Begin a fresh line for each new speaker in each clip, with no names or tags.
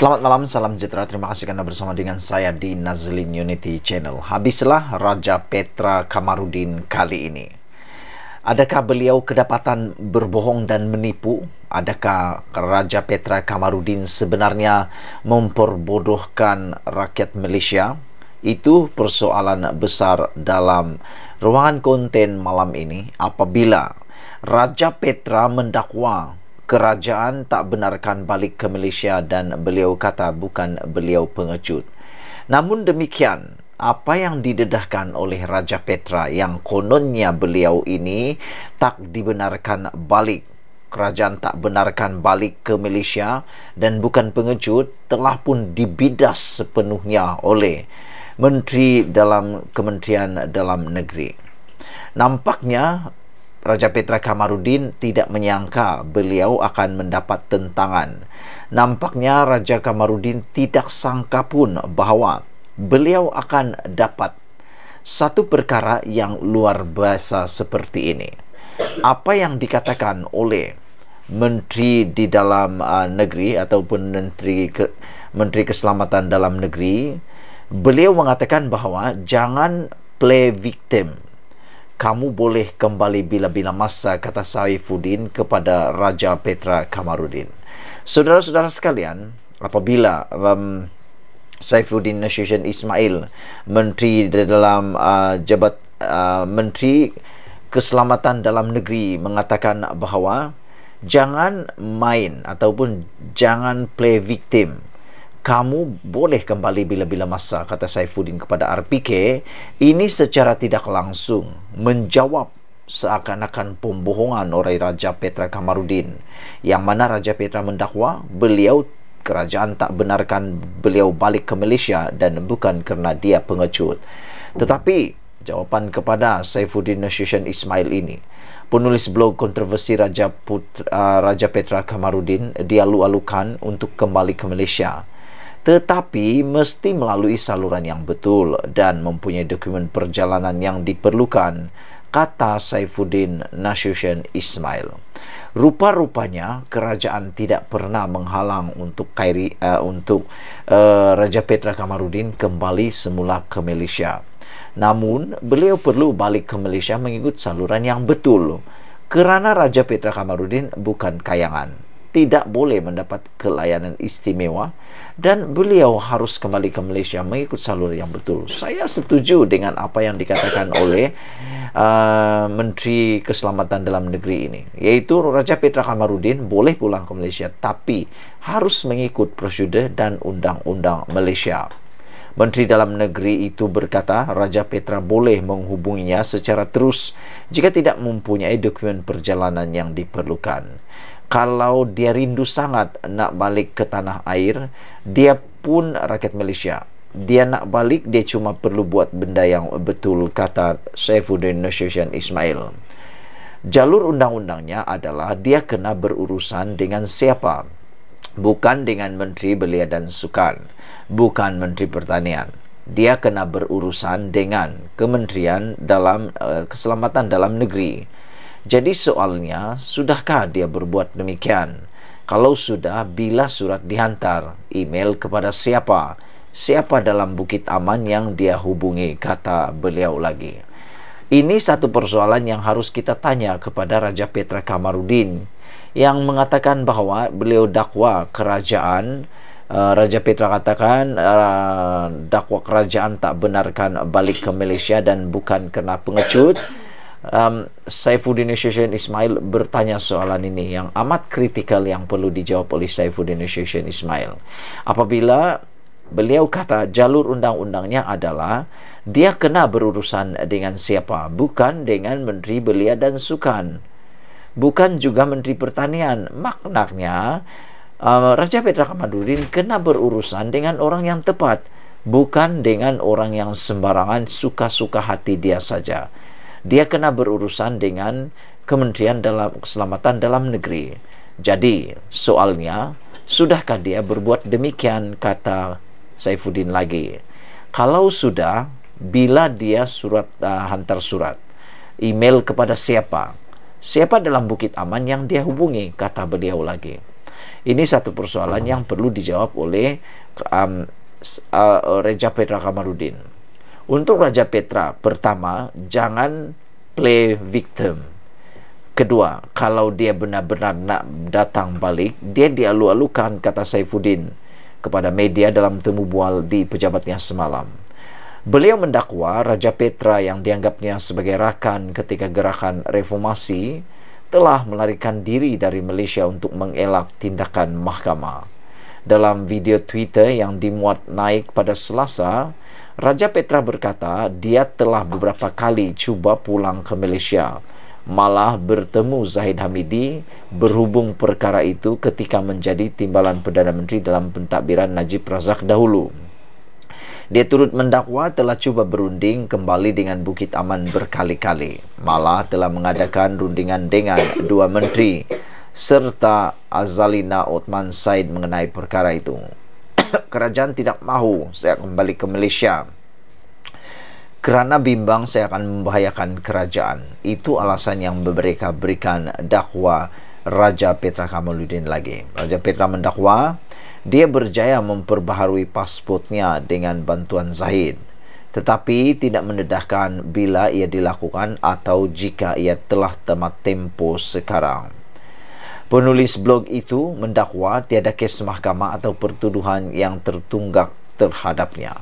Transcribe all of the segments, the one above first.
Selamat malam, salam sejahtera. Terima kasih kerana bersama dengan saya di Nazlin Unity Channel. Habislah Raja Petra Kamarudin kali ini. Adakah beliau kedapatan berbohong dan menipu? Adakah Raja Petra Kamarudin sebenarnya memperbodohkan rakyat Malaysia? Itu persoalan besar dalam ruangan konten malam ini apabila Raja Petra mendakwa kerajaan tak benarkan balik ke Malaysia dan beliau kata bukan beliau pengecut. Namun demikian, apa yang didedahkan oleh Raja Petra yang kononnya beliau ini tak dibenarkan balik kerajaan tak benarkan balik ke Malaysia dan bukan pengecut telah pun dibidas sepenuhnya oleh Menteri dalam Kementerian Dalam Negeri. Nampaknya Raja Petra Kamarudin tidak menyangka beliau akan mendapat tentangan. Nampaknya Raja Kamarudin tidak sangka pun bahawa beliau akan dapat satu perkara yang luar biasa seperti ini. Apa yang dikatakan oleh menteri di dalam uh, negeri ataupun menteri ke, menteri keselamatan dalam negeri, beliau mengatakan bahawa jangan play victim, kamu boleh kembali bila-bila masa, kata Saifuddin kepada Raja Petra Kamarudin. Saudara-saudara sekalian, apabila um, Saifuddin Nasution Ismail, Menteri dalam uh, Jabat uh, Menteri Keselamatan Dalam Negeri mengatakan bahawa jangan main ataupun jangan play victim kamu boleh kembali bila-bila masa kata Saifuddin kepada RPK ini secara tidak langsung menjawab seakan-akan pembohongan oleh Raja Petra Kamarudin yang mana Raja Petra mendakwa beliau kerajaan tak benarkan beliau balik ke Malaysia dan bukan kerana dia pengecut tetapi jawapan kepada Saifuddin Nasution Ismail ini penulis blog kontroversi Raja Putra, uh, Raja Petra Kamarudin dia lu-alukan untuk kembali ke Malaysia tetapi mesti melalui saluran yang betul dan mempunyai dokumen perjalanan yang diperlukan, kata Saifuddin Nasution Ismail. Rupa-rupanya kerajaan tidak pernah menghalang untuk Kairi uh, eh, untuk uh, Raja Petra Kamarudin kembali semula ke Malaysia. Namun, beliau perlu balik ke Malaysia mengikut saluran yang betul kerana Raja Petra Kamarudin bukan kayangan tidak boleh mendapat kelayanan istimewa dan beliau harus kembali ke Malaysia mengikut salur yang betul. Saya setuju dengan apa yang dikatakan oleh uh, Menteri Keselamatan Dalam Negeri ini, yaitu Raja Petra Kamarudin boleh pulang ke Malaysia tapi harus mengikut prosedur dan undang-undang Malaysia. Menteri Dalam Negeri itu berkata Raja Petra boleh menghubunginya secara terus jika tidak mempunyai dokumen perjalanan yang diperlukan kalau dia rindu sangat nak balik ke tanah air dia pun rakyat Malaysia dia nak balik dia cuma perlu buat benda yang betul kata Saifuddin Nasution Ismail jalur undang-undangnya adalah dia kena berurusan dengan siapa bukan dengan menteri belia dan sukan bukan menteri pertanian dia kena berurusan dengan kementerian dalam uh, keselamatan dalam negeri jadi soalnya, sudahkah dia berbuat demikian? Kalau sudah, bila surat dihantar? Email kepada siapa? Siapa dalam bukit aman yang dia hubungi? Kata beliau lagi. Ini satu persoalan yang harus kita tanya kepada Raja Petra Kamarudin yang mengatakan bahawa beliau dakwa kerajaan eh, Raja Petra katakan eh, dakwa kerajaan tak benarkan balik ke Malaysia dan bukan kena pengecut um, Saifuddin Association Ismail bertanya soalan ini yang amat kritikal yang perlu dijawab oleh Saifuddin Association Ismail. Apabila beliau kata jalur undang-undangnya adalah dia kena berurusan dengan siapa? Bukan dengan Menteri Belia dan Sukan. Bukan juga Menteri Pertanian. Maknanya, um, Raja Petra Kamadudin kena berurusan dengan orang yang tepat. Bukan dengan orang yang sembarangan suka-suka hati dia saja dia kena berurusan dengan Kementerian dalam Keselamatan dalam negeri. Jadi, soalnya, sudahkah dia berbuat demikian kata Saifuddin lagi? Kalau sudah, bila dia surat uh, hantar surat, email kepada siapa? Siapa dalam Bukit Aman yang dia hubungi kata beliau lagi. Ini satu persoalan yang perlu dijawab oleh um, uh, Reja Petra Kamarudin untuk Raja Petra pertama jangan play victim kedua kalau dia benar-benar nak datang balik dia dialu-alukan kata Saifuddin kepada media dalam temu bual di pejabatnya semalam Beliau mendakwa Raja Petra yang dianggapnya sebagai rakan ketika gerakan reformasi telah melarikan diri dari Malaysia untuk mengelak tindakan mahkamah. Dalam video Twitter yang dimuat naik pada Selasa, Raja Petra berkata dia telah beberapa kali cuba pulang ke Malaysia malah bertemu Zahid Hamidi berhubung perkara itu ketika menjadi timbalan Perdana Menteri dalam pentadbiran Najib Razak dahulu. Dia turut mendakwa telah cuba berunding kembali dengan Bukit Aman berkali-kali, malah telah mengadakan rundingan dengan dua menteri serta Azalina Othman Said mengenai perkara itu kerajaan tidak mahu saya kembali ke Malaysia kerana bimbang saya akan membahayakan kerajaan itu alasan yang mereka berikan dakwa Raja Petra Kamaluddin lagi Raja Petra mendakwa dia berjaya memperbaharui pasportnya dengan bantuan Zahid tetapi tidak mendedahkan bila ia dilakukan atau jika ia telah tamat tempo sekarang Penulis blog itu mendakwa tiada kes mahkamah atau pertuduhan yang tertunggak terhadapnya.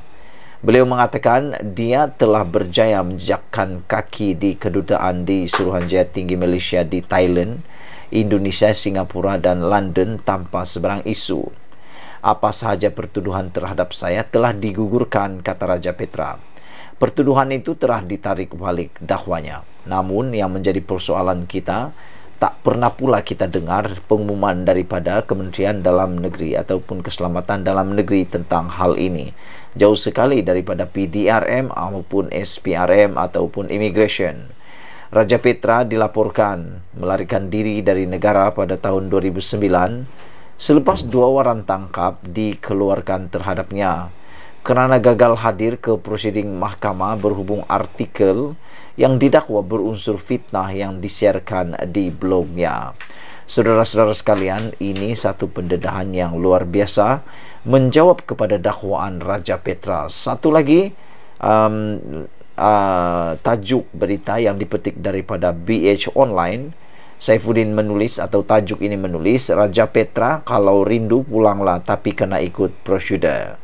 Beliau mengatakan dia telah berjaya menjejakkan kaki di kedutaan di Suruhanjaya Tinggi Malaysia di Thailand, Indonesia, Singapura dan London tanpa sebarang isu. Apa sahaja pertuduhan terhadap saya telah digugurkan, kata Raja Petra. Pertuduhan itu telah ditarik balik dakwanya. Namun yang menjadi persoalan kita, tak pernah pula kita dengar pengumuman daripada Kementerian Dalam Negeri ataupun Keselamatan Dalam Negeri tentang hal ini. Jauh sekali daripada PDRM ataupun SPRM ataupun Immigration. Raja Petra dilaporkan melarikan diri dari negara pada tahun 2009 selepas dua waran tangkap dikeluarkan terhadapnya kerana gagal hadir ke prosiding mahkamah berhubung artikel yang didakwa berunsur fitnah yang disiarkan di blognya. Saudara-saudara sekalian, ini satu pendedahan yang luar biasa menjawab kepada dakwaan Raja Petra. Satu lagi um, uh, tajuk berita yang dipetik daripada BH Online, Saifuddin menulis atau tajuk ini menulis Raja Petra kalau rindu pulanglah tapi kena ikut prosedur.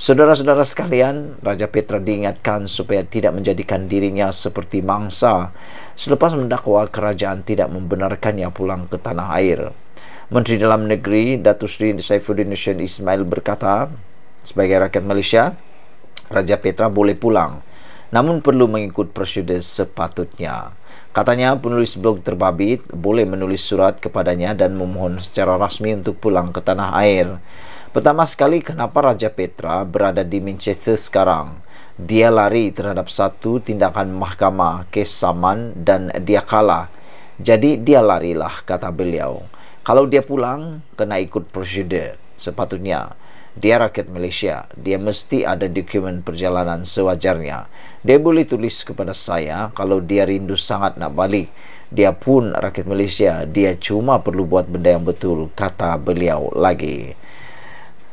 Saudara-saudara sekalian, Raja Petra diingatkan supaya tidak menjadikan dirinya seperti mangsa selepas mendakwa kerajaan tidak membenarkannya pulang ke tanah air. Menteri Dalam Negeri Datuk Seri Saifuddin Nation Ismail berkata, sebagai rakyat Malaysia, Raja Petra boleh pulang namun perlu mengikut prosedur sepatutnya. Katanya penulis blog terbabit boleh menulis surat kepadanya dan memohon secara rasmi untuk pulang ke tanah air. Pertama sekali, kenapa Raja Petra berada di Manchester sekarang? Dia lari terhadap satu tindakan mahkamah kes saman dan dia kalah. Jadi dia larilah, kata beliau. Kalau dia pulang, kena ikut prosedur sepatutnya. Dia rakyat Malaysia, dia mesti ada dokumen perjalanan sewajarnya. Dia boleh tulis kepada saya kalau dia rindu sangat nak balik. Dia pun rakyat Malaysia, dia cuma perlu buat benda yang betul, kata beliau lagi.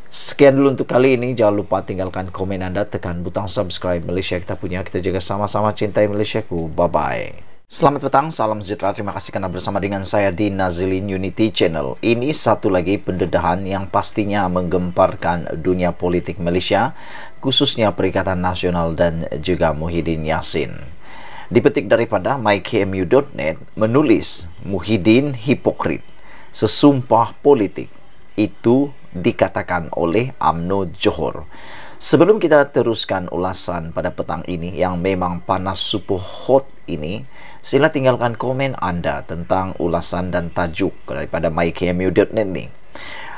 Sekian dulu untuk kali ini. Jangan lupa tinggalkan komen Anda, tekan butang subscribe Malaysia kita punya. Kita jaga sama-sama cintai Malaysiaku. Bye-bye. Selamat petang, salam sejahtera. Terima kasih karena bersama dengan saya di Nazilin Unity Channel. Ini satu lagi pendedahan yang pastinya menggemparkan dunia politik Malaysia, khususnya Perikatan Nasional dan juga Muhyiddin Yassin. Dipetik daripada mykmu.net menulis Muhyiddin hipokrit, sesumpah politik itu dikatakan oleh Amno Johor. Sebelum kita teruskan ulasan pada petang ini yang memang panas supu hot ini, sila tinggalkan komen anda tentang ulasan dan tajuk daripada mykmu.net ini.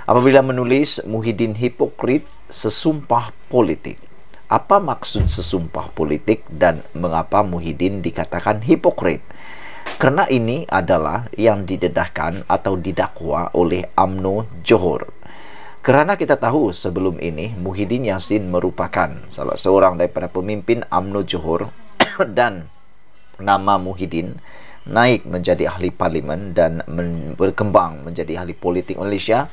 Apabila menulis Muhyiddin Hipokrit sesumpah politik. Apa maksud sesumpah politik dan mengapa Muhyiddin dikatakan hipokrit? Kerana ini adalah yang didedahkan atau didakwa oleh Amno Johor kerana kita tahu sebelum ini Muhyiddin Yassin merupakan salah seorang daripada pemimpin UMNO Johor dan nama Muhyiddin naik menjadi ahli parlimen dan berkembang menjadi ahli politik Malaysia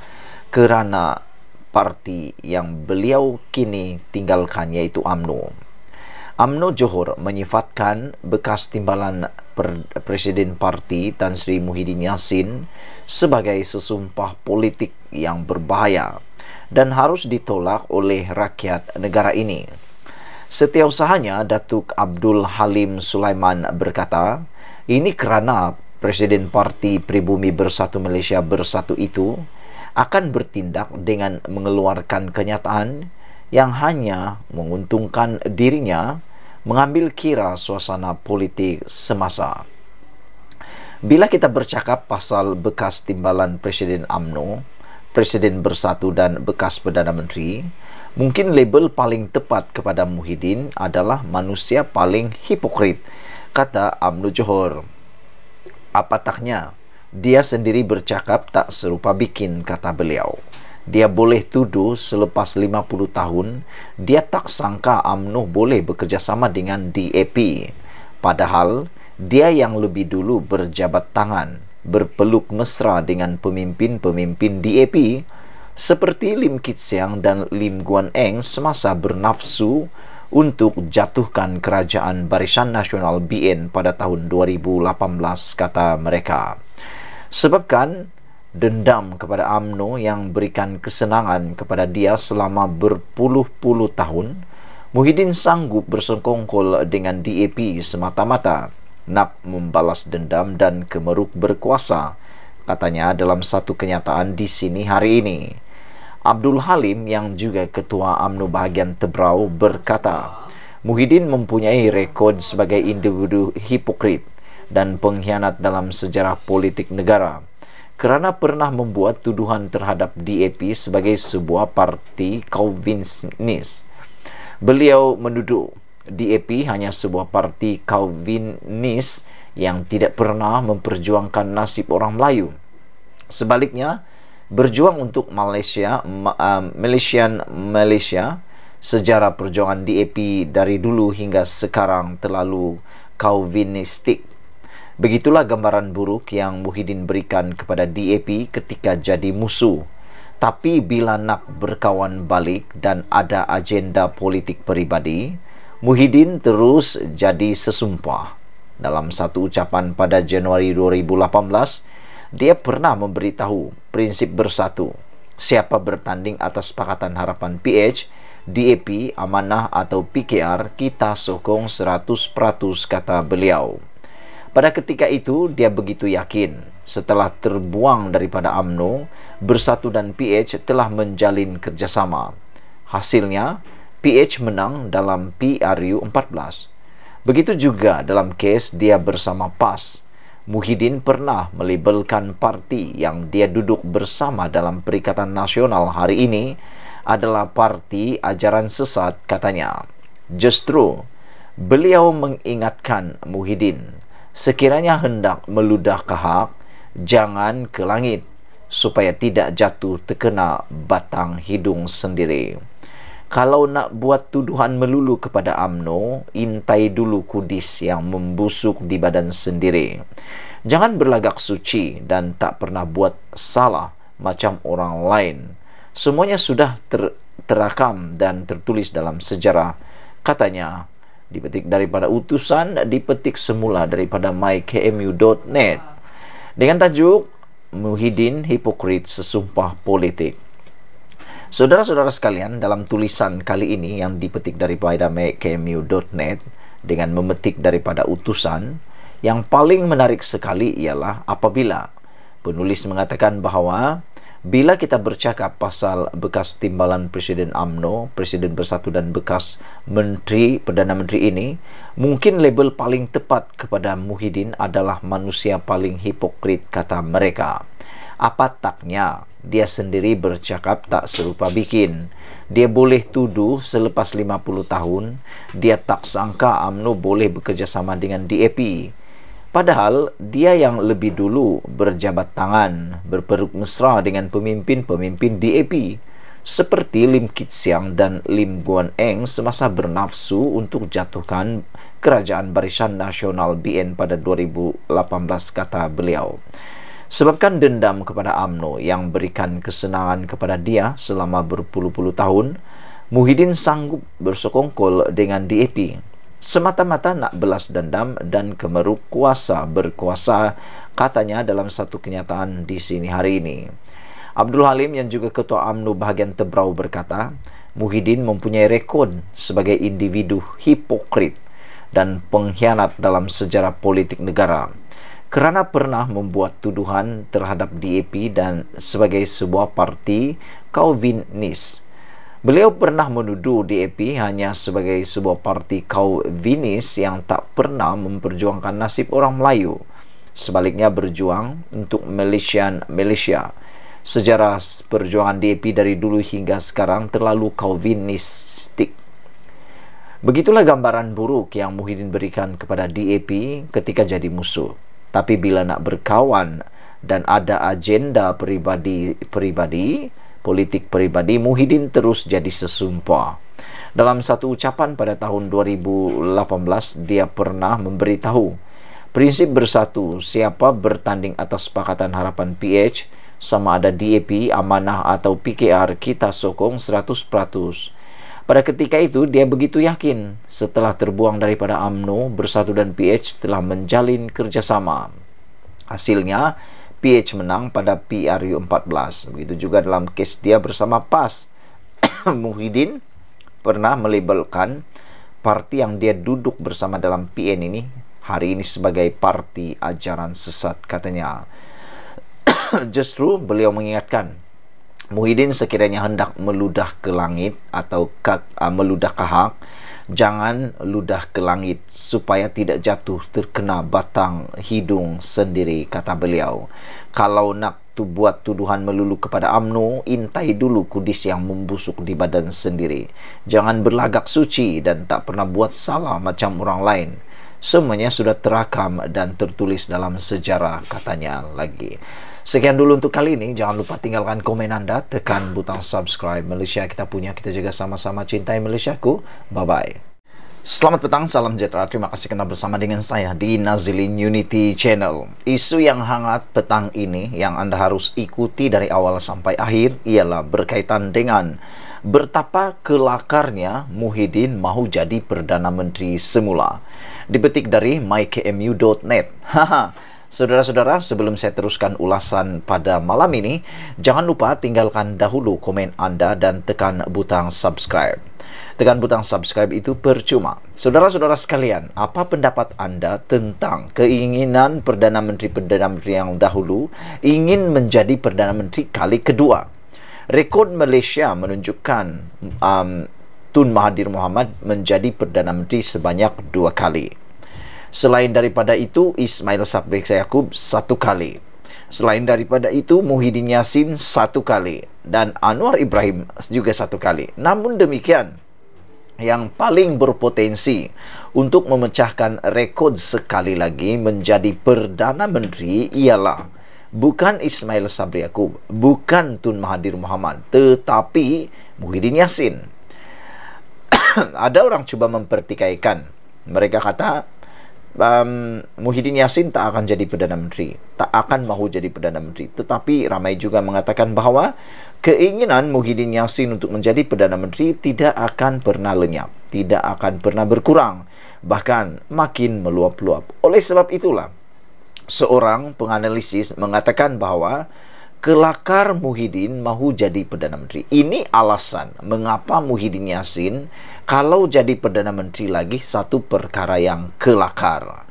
kerana parti yang beliau kini tinggalkan iaitu UMNO. UMNO Johor menyifatkan bekas timbalan Presiden Parti Tan Sri Muhyiddin Yassin sebagai sesumpah politik yang berbahaya dan harus ditolak oleh rakyat negara ini. Setiausahanya Datuk Abdul Halim Sulaiman berkata, ini kerana Presiden Parti Pribumi Bersatu Malaysia Bersatu itu akan bertindak dengan mengeluarkan kenyataan yang hanya menguntungkan dirinya mengambil kira suasana politik semasa. Bila kita bercakap pasal bekas timbalan Presiden AMNO, Presiden Bersatu dan bekas Perdana Menteri, mungkin label paling tepat kepada Muhyiddin adalah manusia paling hipokrit, kata AMNO Johor. Apatahnya, dia sendiri bercakap tak serupa bikin, kata beliau dia boleh tuduh selepas 50 tahun dia tak sangka UMNO boleh bekerjasama dengan DAP padahal dia yang lebih dulu berjabat tangan berpeluk mesra dengan pemimpin-pemimpin DAP seperti Lim Kit Siang dan Lim Guan Eng semasa bernafsu untuk jatuhkan kerajaan Barisan Nasional BN pada tahun 2018 kata mereka sebabkan dendam kepada AMNO yang berikan kesenangan kepada dia selama berpuluh-puluh tahun, Muhyiddin sanggup bersengkongkol dengan DAP semata-mata nak membalas dendam dan kemeruk berkuasa, katanya dalam satu kenyataan di sini hari ini. Abdul Halim yang juga ketua AMNO bahagian Tebrau berkata, Muhyiddin mempunyai rekod sebagai individu hipokrit dan pengkhianat dalam sejarah politik negara kerana pernah membuat tuduhan terhadap DAP sebagai sebuah parti Calvinis. Beliau menduduk DAP hanya sebuah parti Calvinis yang tidak pernah memperjuangkan nasib orang Melayu. Sebaliknya, berjuang untuk Malaysia, um, Malaysian Malaysia, sejarah perjuangan DAP dari dulu hingga sekarang terlalu Calvinistik. Begitulah gambaran buruk yang Muhyiddin berikan kepada DAP ketika jadi musuh. Tapi bila nak berkawan balik dan ada agenda politik peribadi, Muhyiddin terus jadi sesumpah. Dalam satu ucapan pada Januari 2018, dia pernah memberitahu prinsip bersatu. Siapa bertanding atas Pakatan Harapan PH, DAP, Amanah atau PKR, kita sokong 100% kata beliau. Pada ketika itu dia begitu yakin setelah terbuang daripada AMNO, Bersatu dan PH telah menjalin kerjasama. Hasilnya, PH menang dalam PRU 14. Begitu juga dalam kes dia bersama PAS. Muhyiddin pernah melabelkan parti yang dia duduk bersama dalam Perikatan Nasional hari ini adalah parti ajaran sesat katanya. Justru, beliau mengingatkan Muhyiddin sekiranya hendak meludah ke hak, jangan ke langit supaya tidak jatuh terkena batang hidung sendiri. Kalau nak buat tuduhan melulu kepada Amno, intai dulu kudis yang membusuk di badan sendiri. Jangan berlagak suci dan tak pernah buat salah macam orang lain. Semuanya sudah ter- terakam dan tertulis dalam sejarah, katanya dipetik daripada utusan dipetik semula daripada mykmu.net dengan tajuk Muhyiddin Hipokrit Sesumpah Politik Saudara-saudara sekalian, dalam tulisan kali ini yang dipetik daripada mykmu.net dengan memetik daripada utusan, yang paling menarik sekali ialah apabila penulis mengatakan bahawa bila kita bercakap pasal bekas timbalan Presiden AMNO, Presiden Bersatu dan bekas Menteri, Perdana Menteri ini, mungkin label paling tepat kepada Muhyiddin adalah manusia paling hipokrit kata mereka. Apa taknya? Dia sendiri bercakap tak serupa bikin. Dia boleh tuduh selepas 50 tahun, dia tak sangka AMNO boleh bekerjasama dengan DAP. Padahal dia yang lebih dulu berjabat tangan, berperuk mesra dengan pemimpin-pemimpin DAP seperti Lim Kit Siang dan Lim Guan Eng semasa bernafsu untuk jatuhkan Kerajaan Barisan Nasional BN pada 2018 kata beliau. Sebabkan dendam kepada AMNO yang berikan kesenangan kepada dia selama berpuluh-puluh tahun, Muhyiddin sanggup bersokongkol dengan DAP semata-mata nak belas dendam dan kemeruk kuasa berkuasa katanya dalam satu kenyataan di sini hari ini. Abdul Halim yang juga ketua AMNU bahagian Tebrau berkata, Muhyiddin mempunyai rekod sebagai individu hipokrit dan pengkhianat dalam sejarah politik negara kerana pernah membuat tuduhan terhadap DAP dan sebagai sebuah parti Calvinis. Nice. Beliau pernah menuduh DAP hanya sebagai sebuah parti Calvinis yang tak pernah memperjuangkan nasib orang Melayu. Sebaliknya berjuang untuk Malaysian Malaysia. Sejarah perjuangan DAP dari dulu hingga sekarang terlalu Calvinistik. Begitulah gambaran buruk yang Muhyiddin berikan kepada DAP ketika jadi musuh. Tapi bila nak berkawan dan ada agenda pribadi-pribadi, peribadi peribadi politik peribadi Muhyiddin terus jadi sesumpah. Dalam satu ucapan pada tahun 2018, dia pernah memberitahu, prinsip bersatu, siapa bertanding atas Pakatan Harapan PH, sama ada DAP, Amanah atau PKR, kita sokong 100%. Pada ketika itu, dia begitu yakin, setelah terbuang daripada AMNO, Bersatu dan PH telah menjalin kerjasama. Hasilnya, PH menang pada PRU 14. Begitu juga dalam case dia bersama PAS. Muhyiddin pernah melabelkan parti yang dia duduk bersama dalam PN ini hari ini sebagai parti ajaran sesat katanya. Justru beliau mengingatkan Muhyiddin sekiranya hendak meludah ke langit atau ke, uh, meludah ke hak jangan ludah ke langit supaya tidak jatuh terkena batang hidung sendiri kata beliau kalau nak tu buat tuduhan melulu kepada amnu intai dulu kudis yang membusuk di badan sendiri jangan berlagak suci dan tak pernah buat salah macam orang lain semuanya sudah terakam dan tertulis dalam sejarah katanya lagi Sekian dulu untuk kali ini. Jangan lupa tinggalkan komen anda. Tekan butang subscribe Malaysia kita punya. Kita jaga sama-sama cintai Malaysia ku. Bye-bye. Selamat petang, salam sejahtera. Terima kasih kerana bersama dengan saya di Nazilin Unity Channel. Isu yang hangat petang ini yang anda harus ikuti dari awal sampai akhir ialah berkaitan dengan bertapa kelakarnya Muhyiddin mahu jadi Perdana Menteri semula. Dipetik dari mykmu.net. Haha. Saudara-saudara, sebelum saya teruskan ulasan pada malam ini, jangan lupa tinggalkan dahulu komen Anda dan tekan butang subscribe. Tekan butang subscribe itu percuma. Saudara-saudara sekalian, apa pendapat Anda tentang keinginan Perdana Menteri-Perdana Menteri yang dahulu ingin menjadi Perdana Menteri kali kedua? Rekod Malaysia menunjukkan um, Tun Mahathir Mohamad menjadi Perdana Menteri sebanyak dua kali. Selain daripada itu, Ismail Sabri Yaakub satu kali. Selain daripada itu, Muhyiddin Yassin satu kali. Dan Anwar Ibrahim juga satu kali. Namun demikian, yang paling berpotensi untuk memecahkan rekod sekali lagi menjadi Perdana Menteri ialah bukan Ismail Sabri Yaakub, bukan Tun Mahathir Mohamad, tetapi Muhyiddin Yassin. Ada orang cuba mempertikaikan. Mereka kata um, Muhyiddin Yassin tak akan jadi Perdana Menteri tak akan mahu jadi Perdana Menteri tetapi ramai juga mengatakan bahawa keinginan Muhyiddin Yassin untuk menjadi Perdana Menteri tidak akan pernah lenyap tidak akan pernah berkurang bahkan makin meluap-luap oleh sebab itulah seorang penganalisis mengatakan bahawa kelakar Muhyiddin mahu jadi Perdana Menteri. Ini alasan mengapa Muhyiddin Yassin kalau jadi Perdana Menteri lagi satu perkara yang kelakar.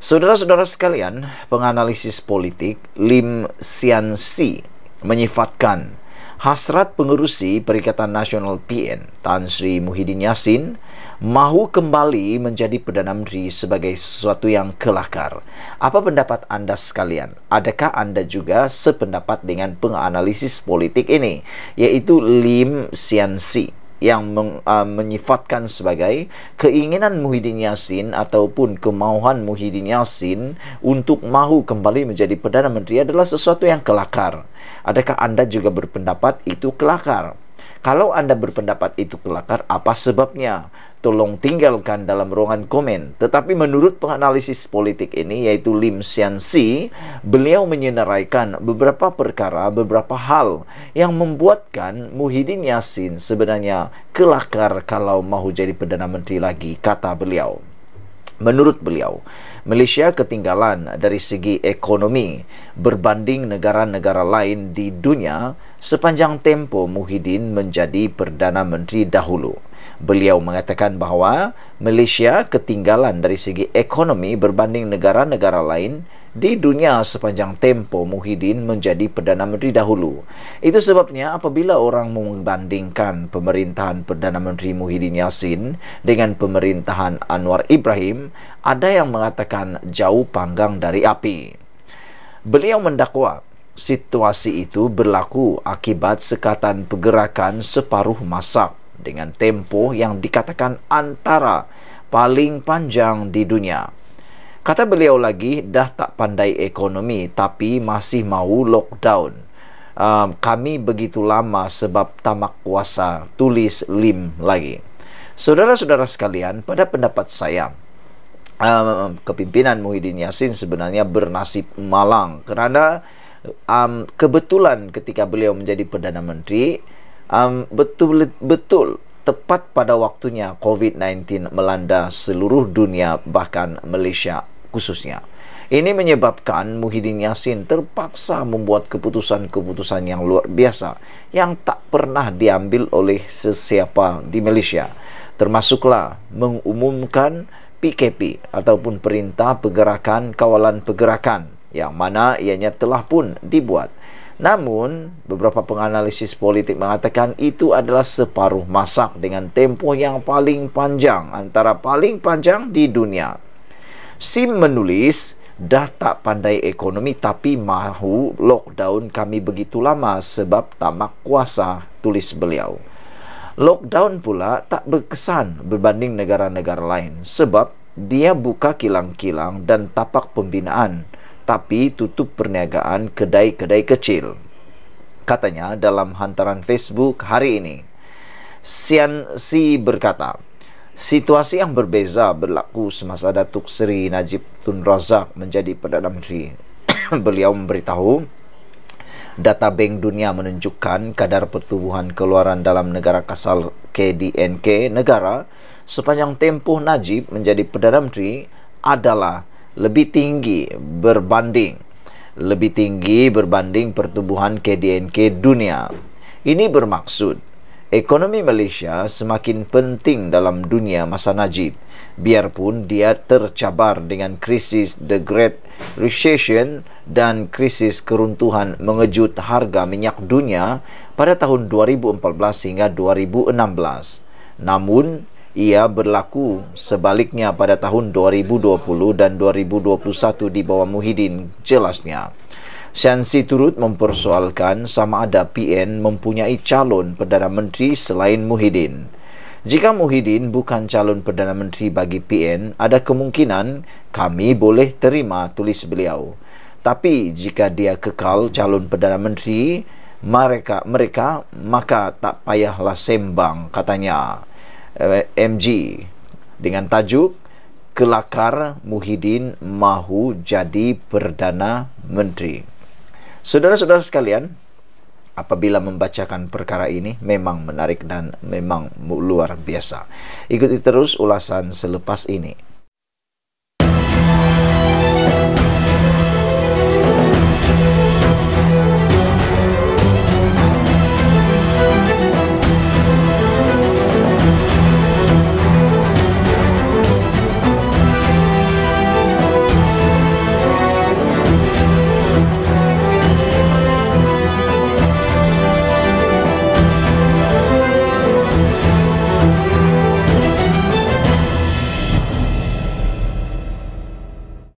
Saudara-saudara sekalian, penganalisis politik Lim Sian Si menyifatkan Hasrat Pengerusi Perikatan Nasional PN Tan Sri Muhyiddin Yassin mahu kembali menjadi Perdana Menteri sebagai sesuatu yang kelakar. Apa pendapat anda sekalian? Adakah anda juga sependapat dengan penganalisis politik ini? Yaitu Lim Sian Si yang meng, uh, menyifatkan sebagai keinginan Muhyiddin Yassin ataupun kemauan Muhyiddin Yassin untuk mahu kembali menjadi Perdana Menteri adalah sesuatu yang kelakar. Adakah anda juga berpendapat itu kelakar? Kalau Anda berpendapat itu kelakar, apa sebabnya? Tolong tinggalkan dalam ruangan komen. Tetapi menurut penganalisis politik ini, yaitu Lim Si, beliau menyenaraikan beberapa perkara, beberapa hal yang membuatkan Muhyiddin Yassin sebenarnya kelakar kalau mau jadi Perdana Menteri lagi, kata beliau. Menurut beliau, Malaysia ketinggalan dari segi ekonomi berbanding negara-negara lain di dunia sepanjang tempo Muhyiddin menjadi Perdana Menteri dahulu. Beliau mengatakan bahawa Malaysia ketinggalan dari segi ekonomi berbanding negara-negara lain di dunia sepanjang tempo Muhyiddin menjadi Perdana Menteri dahulu. Itu sebabnya apabila orang membandingkan pemerintahan Perdana Menteri Muhyiddin Yassin dengan pemerintahan Anwar Ibrahim, ada yang mengatakan jauh panggang dari api. Beliau mendakwa situasi itu berlaku akibat sekatan pergerakan separuh masa dengan tempo yang dikatakan antara paling panjang di dunia. Kata beliau lagi dah tak pandai ekonomi tapi masih mau lockdown. Um, kami begitu lama sebab tamak kuasa tulis Lim lagi. Saudara-saudara sekalian, pada pendapat saya um, kepimpinan Muhyiddin Yassin sebenarnya bernasib malang kerana um, kebetulan ketika beliau menjadi perdana menteri um, betul betul tepat pada waktunya COVID-19 melanda seluruh dunia bahkan Malaysia khususnya. Ini menyebabkan Muhyiddin Yassin terpaksa membuat keputusan-keputusan yang luar biasa yang tak pernah diambil oleh sesiapa di Malaysia. Termasuklah mengumumkan PKP ataupun Perintah Pergerakan Kawalan Pergerakan yang mana ianya telah pun dibuat. Namun, beberapa penganalisis politik mengatakan itu adalah separuh masak dengan tempo yang paling panjang antara paling panjang di dunia. Sim menulis dah tak pandai ekonomi tapi mahu lockdown kami begitu lama sebab tamak kuasa tulis beliau. Lockdown pula tak berkesan berbanding negara-negara lain sebab dia buka kilang-kilang dan tapak pembinaan tapi tutup perniagaan kedai-kedai kecil. Katanya dalam hantaran Facebook hari ini. Sian Si berkata, situasi yang berbeza berlaku semasa Datuk Seri Najib Tun Razak menjadi Perdana Menteri. Beliau memberitahu data Bank Dunia menunjukkan kadar pertumbuhan keluaran dalam negara kasal KDNK negara sepanjang tempoh Najib menjadi Perdana Menteri adalah lebih tinggi berbanding lebih tinggi berbanding pertumbuhan KDNK dunia. Ini bermaksud Ekonomi Malaysia semakin penting dalam dunia masa Najib biarpun dia tercabar dengan krisis the great recession dan krisis keruntuhan mengejut harga minyak dunia pada tahun 2014 hingga 2016 namun ia berlaku sebaliknya pada tahun 2020 dan 2021 di bawah Muhyiddin jelasnya Sensi turut mempersoalkan sama ada PN mempunyai calon Perdana Menteri selain Muhyiddin. Jika Muhyiddin bukan calon Perdana Menteri bagi PN, ada kemungkinan kami boleh terima tulis beliau. Tapi jika dia kekal calon Perdana Menteri, mereka mereka maka tak payahlah sembang katanya eh, MG dengan tajuk kelakar Muhyiddin mahu jadi Perdana Menteri. Saudara-saudara sekalian, apabila membacakan perkara ini memang menarik dan memang luar biasa. Ikuti terus ulasan selepas ini.